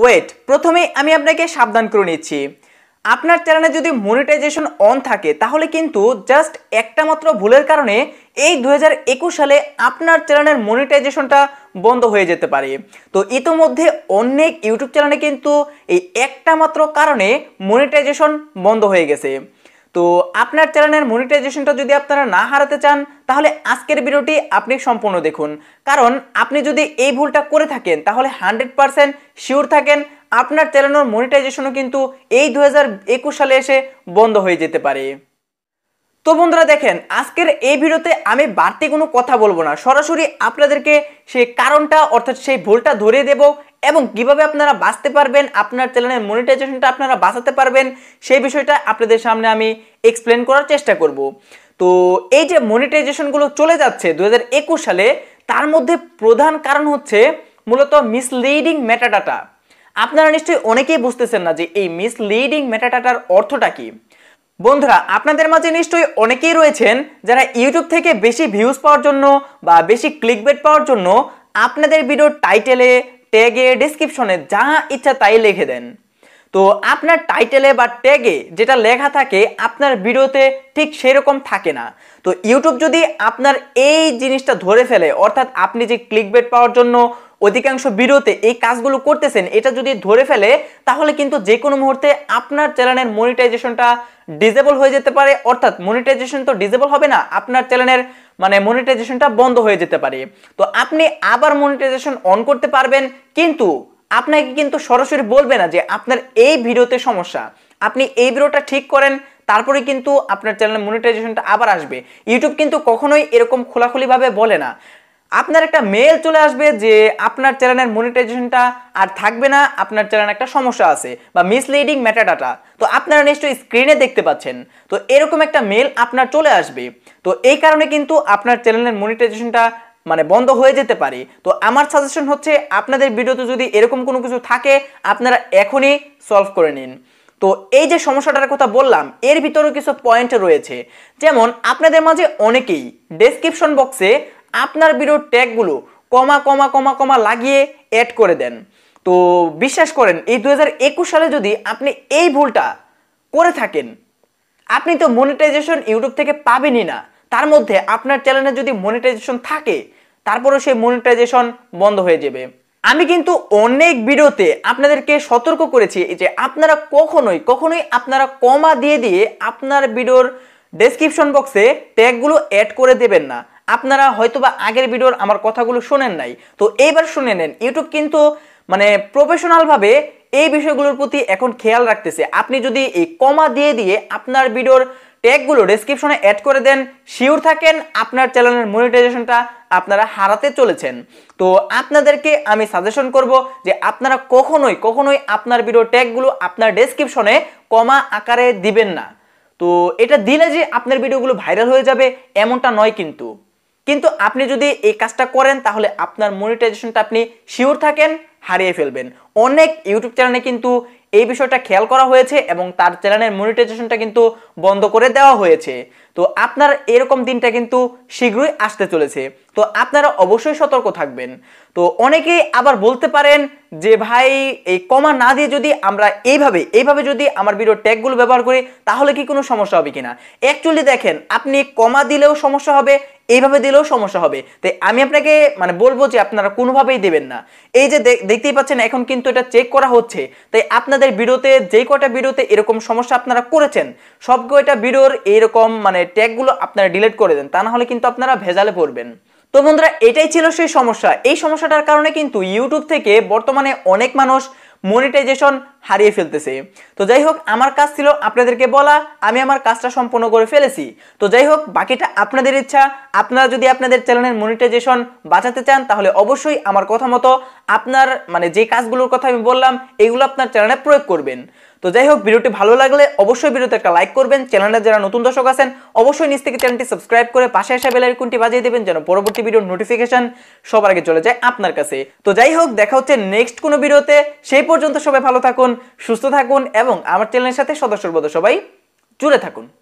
wait প্রথমেই আমি আপনাকে সাবধান করে নিচ্ছি আপনার চ্যানেলে যদি মনিটাইজেশন অন থাকে তাহলে কিন্তু জাস্ট একটা মাত্র ভুলের কারণে এই দু সালে আপনার চ্যানেলের মনিটাইজেশনটা বন্ধ হয়ে যেতে পারে তো ইতোমধ্যে অনেক ইউটিউব চ্যানেলে কিন্তু এই একটা মাত্র কারণে মনিটাইজেশন বন্ধ হয়ে গেছে তো আপনার চ্যানেলের মনিটাইজেশনটা যদি আপনারা না হারাতে চান তাহলে আজকের ভিডিওটি আপনি সম্পূর্ণ দেখুন কারণ আপনি যদি এই ভুলটা করে থাকেন তাহলে হান্ড্রেড পারসেন্ট শিওর থাকেন আপনার চ্যানেলের মনিটাইজেশনও কিন্তু এই দু সালে এসে বন্ধ হয়ে যেতে পারে তো বন্ধুরা দেখেন আজকের এই ভিডিওতে আমি বাড়তি কোনো কথা বলবো না সরাসরি আপনাদেরকে সেই কারণটা অর্থাৎ সেই ভুলটা ধরে দেব এবং কিভাবে আপনারা বাঁচতে পারবেন আপনার চ্যানেলের মনিটাইজেশনটা আপনারা বাঁচাতে পারবেন সেই বিষয়টা আপনাদের সামনে আমি এক্সপ্লেন করার চেষ্টা করব তো এই যে মনিটাইজেশনগুলো চলে যাচ্ছে দু সালে তার মধ্যে প্রধান কারণ হচ্ছে মূলত মিসলিডিং মেটাডাটা আপনারা নিশ্চয়ই অনেকেই বুঝতেছেন না যে এই মিসলিডিং মেটাডাটার অর্থটা কি বন্ধুরা আপনাদের মাঝে নিশ্চয়ই অনেকেই রয়েছেন যারা ইউটিউব থেকে বেশি ভিউজ পাওয়ার জন্য বা বেশি ক্লিক পাওয়ার জন্য আপনাদের ভিডিও টাইটেলে ট্যাগে ডিসক্রিপশনে যা ইচ্ছা তাই লিখে দেন তো আপনার টাইটেলে বা ট্যাগে যেটা লেখা থাকে আপনার ভিডিওতে ঠিক সেরকম থাকে না তো ইউটিউব যদি আপনার এই জিনিসটা ধরে ফেলে অর্থাৎ আপনি যে ক্লিক বেট পাওয়ার জন্য অধিকাংশ ভিডিওতে এই কাজগুলো করতেছেন এটা যদি ধরে ফেলে তাহলে কিন্তু যে কোনো মুহূর্তে আপনার চ্যানেলের মনিটাইজেশনটা ডিজেবল হয়ে যেতে পারে অর্থাৎ মনিটাইজেশন তো ডিজেবল হবে না আপনার চ্যানেলের মানে মনিটাইজেশনটা বন্ধ হয়ে যেতে পারে তো আপনি আবার মনিটাইজেশন অন করতে পারবেন কিন্তু আপনাকে কিন্তু সরাসরি বলবে না যে আপনার এই ভিডিওতে সমস্যা আপনি এই ভিডিওটা ঠিক করেন তারপরে কিন্তু আপনার চ্যানেল মনিটাইজেশনটা আবার আসবে ইউটিউব কিন্তু কখনোই এরকম খোলাখুলিভাবে বলে না আপনার একটা মেল চলে আসবে যে আপনার চ্যানেলের মনিটাইজেশনটা আর থাকবে না আপনার চ্যানেল একটা সমস্যা আছে বা মিসলিডিং ডাটা তো আপনারা নিশ্চয়ই স্ক্রিনে দেখতে পাচ্ছেন তো এরকম একটা মেল আপনার চলে আসবে তো এই কারণে কিন্তু আপনার চ্যানেলের মনিটাইজেশনটা মানে বন্ধ হয়ে যেতে পারে তো আমার সাজেশন হচ্ছে আপনাদের ভিডিওতে যদি এরকম কোনো কিছু থাকে আপনারা এখনই সলভ করে নিন তো এই যে সমস্যাটার কথা বললাম এর ভিতরেও কিছু পয়েন্ট রয়েছে যেমন আপনাদের মাঝে অনেকেই ডেসক্রিপশন বক্সে আপনার ভিডিওর ট্যাগগুলো কমা কমা কমা কমা লাগিয়ে অ্যাড করে দেন তো বিশ্বাস করেন এই দু সালে যদি আপনি এই ভুলটা করে থাকেন আপনি তো মনিটাইজেশন ইউটিউব থেকে পাবেনই না তার মধ্যে আপনার চ্যানেলে যদি মনিটাইজেশন থাকে তারপরেও সেই মনিটাইজেশন বন্ধ হয়ে যাবে আমি কিন্তু অনেক ভিডিওতে আপনাদেরকে সতর্ক করেছি যে আপনারা কখনোই কখনোই আপনারা কমা দিয়ে দিয়ে আপনার ভিডিওর ডেসক্রিপশন বক্সে ট্যাগগুলো অ্যাড করে দেবেন না আপনারা হয়তোবা আগের ভিডিওর আমার কথাগুলো শোনেন নাই তো এইবার শুনে নেন ইউটিউব কিন্তু মানে প্রফেশনালভাবে এই বিষয়গুলোর প্রতি এখন খেয়াল রাখতেছে আপনি যদি এই কমা দিয়ে দিয়ে আপনার ভিডিওর ট্যাগগুলো ডেসক্রিপশনে অ্যাড করে দেন শিওর থাকেন আপনার চ্যানেলের মনিটাইজেশনটা আপনারা হারাতে চলেছেন তো আপনাদেরকে আমি সাজেশন করব যে আপনারা কখনোই কখনোই আপনার ভিডিও ট্যাগগুলো আপনার ডেসক্রিপশনে কমা আকারে দিবেন না তো এটা দিলে যে আপনার ভিডিওগুলো ভাইরাল হয়ে যাবে এমনটা নয় কিন্তু কিন্তু আপনি যদি এই কাজটা করেন তাহলে আপনার মনিটাইজেশনটা আপনি শিওর থাকেন হারিয়ে ফেলবেন অনেক ইউটিউব চ্যানেলে কিন্তু এই বিষয়টা খেয়াল করা হয়েছে এবং তার চ্যানেলের মনিটাইজেশনটা কিন্তু বন্ধ করে দেওয়া হয়েছে তো আপনার এরকম দিনটা কিন্তু শীঘ্রই আসতে চলেছে তো আপনারা অবশ্যই সতর্ক থাকবেন তো অনেকেই আবার বলতে পারেন যে ভাই এই কমা না দিয়ে যদি আমরা এইভাবে এইভাবে যদি আমার ভিডিও ট্যাগগুলো ব্যবহার করি তাহলে কি কোনো সমস্যা হবে কিনা অ্যাকচুয়ালি দেখেন আপনি কমা দিলেও সমস্যা হবে এইভাবে দিলেও সমস্যা হবে তাই আমি আপনাকে মানে বলবো যে আপনারা কোনোভাবেই দেবেন না এই যে দেখতেই পাচ্ছেন এখন কিন্তু এটা চেক করা হচ্ছে তাই আপনাদের ভিডিওতে যে কয়টা ভিডিওতে এরকম সমস্যা আপনারা করেছেন সব কয়টা ভিডিওর এইরকম মানে ট্যাগগুলো আপনারা ডিলিট করে দেন তা না হলে কিন্তু আপনারা ভেজালে পড়বেন তো বন্ধুরা এটাই ছিল সেই সমস্যা এই সমস্যাটার কারণে কিন্তু ইউটিউব থেকে বর্তমানে অনেক মানুষ মনিটাইজেশন হারিয়ে ফেলতেছে তো যাই হোক আমার কাজ ছিল আপনাদেরকে বলা আমি আমার কাজটা সম্পূর্ণ করে ফেলেছি তো যাই হোক বাকিটা আপনাদের ইচ্ছা আপনারা যদি আপনাদের চ্যানেলের মনিটাইজেশন বাঁচাতে চান তাহলে অবশ্যই আমার কথা মতো আপনার মানে যে কাজগুলোর কথা আমি বললাম এগুলো আপনার চ্যানেলে প্রয়োগ করবেন তো যাই হোক ভিডিওটি ভালো লাগলে অবশ্যই ভিডিওতে একটা লাইক করবেন চ্যানেলে যারা নতুন দর্শক আছেন অবশ্যই নিচ থেকে চ্যানেলটি সাবস্ক্রাইব করে পাশে আসা বেল আইকনটি বাজিয়ে দেবেন যেন পরবর্তী ভিডিওর নোটিফিকেশন সবার আগে চলে যায় আপনার কাছে তো যাই হোক দেখা হচ্ছে নেক্সট কোনো ভিডিওতে সেই পর্যন্ত সবাই ভালো থাকুন সুস্থ থাকুন এবং আমার চ্যানেলের সাথে সদস্যর সবাই জুড়ে থাকুন